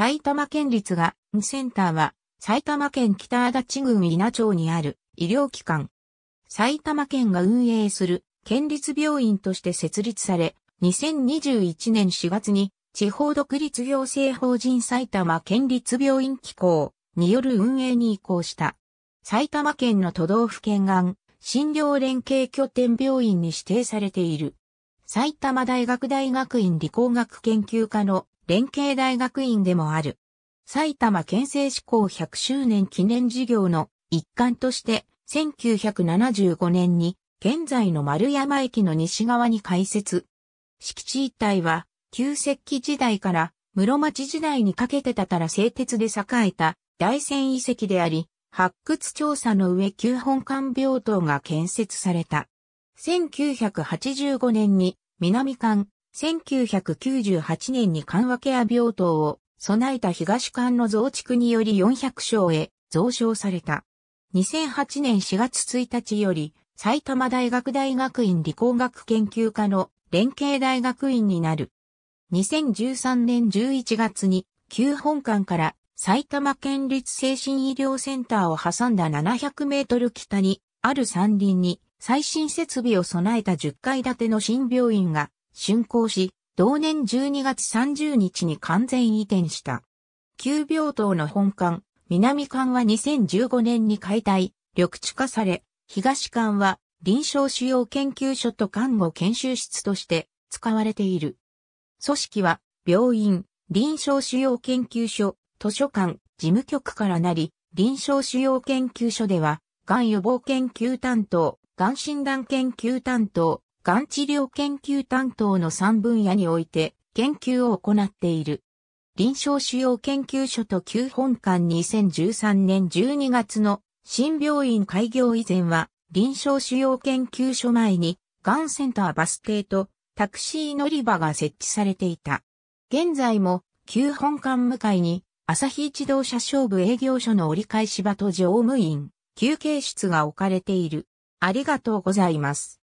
埼玉県立がんセンターは、埼玉県北足立郡稲町にある医療機関。埼玉県が運営する県立病院として設立され、2021年4月に地方独立行政法人埼玉県立病院機構による運営に移行した。埼玉県の都道府県がん診療連携拠点病院に指定されている。埼玉大学大学院理工学研究科の連携大学院でもある。埼玉県政志向100周年記念事業の一環として、1975年に、現在の丸山駅の西側に開設。敷地一帯は、旧石器時代から室町時代にかけてたたら製鉄で栄えた大仙遺跡であり、発掘調査の上旧本館病棟が建設された。1985年に南館、1998年に緩和ケア病棟を備えた東館の増築により400床へ増床された。2008年4月1日より埼玉大学大学院理工学研究科の連携大学院になる。2013年11月に旧本館から埼玉県立精神医療センターを挟んだ700メートル北にある山林に最新設備を備えた10階建ての新病院が竣工し、同年12月30日に完全移転した。旧病棟の本館、南館は2015年に解体、緑地化され、東館は臨床主要研究所と看護研修室として使われている。組織は病院、臨床主要研究所、図書館、事務局からなり、臨床主要研究所では、がん予防研究担当、がん診断研究担当、がん治療研究担当の3分野において研究を行っている。臨床腫瘍研究所と旧本館2013年12月の新病院開業以前は臨床腫瘍研究所前にがんセンターバス停とタクシー乗り場が設置されていた。現在も旧本館向かいに朝日自動車商部営業所の折り返し場と乗務員、休憩室が置かれている。ありがとうございます。